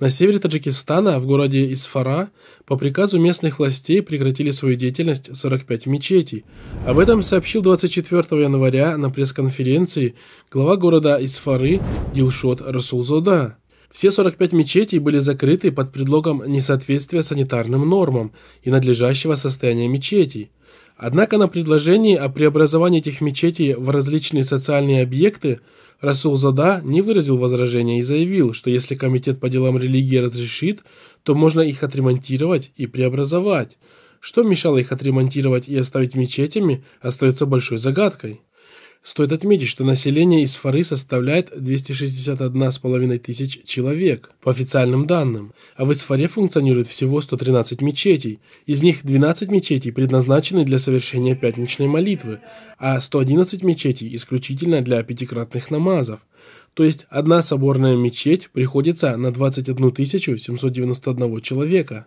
На севере Таджикистана, в городе Исфара, по приказу местных властей прекратили свою деятельность 45 мечетей. Об этом сообщил 24 января на пресс-конференции глава города Исфары Дилшот Расулзода. Все 45 мечетей были закрыты под предлогом несоответствия санитарным нормам и надлежащего состояния мечетей. Однако на предложении о преобразовании этих мечетей в различные социальные объекты Расул Зада не выразил возражения и заявил, что если комитет по делам религии разрешит, то можно их отремонтировать и преобразовать. Что мешало их отремонтировать и оставить мечетями, остается большой загадкой. Стоит отметить, что население из Фары составляет 261,5 тысяч человек, по официальным данным, а в Исфаре функционирует всего 113 мечетей. Из них 12 мечетей предназначены для совершения пятничной молитвы, а 111 мечетей исключительно для пятикратных намазов. То есть одна соборная мечеть приходится на 21 791 человека.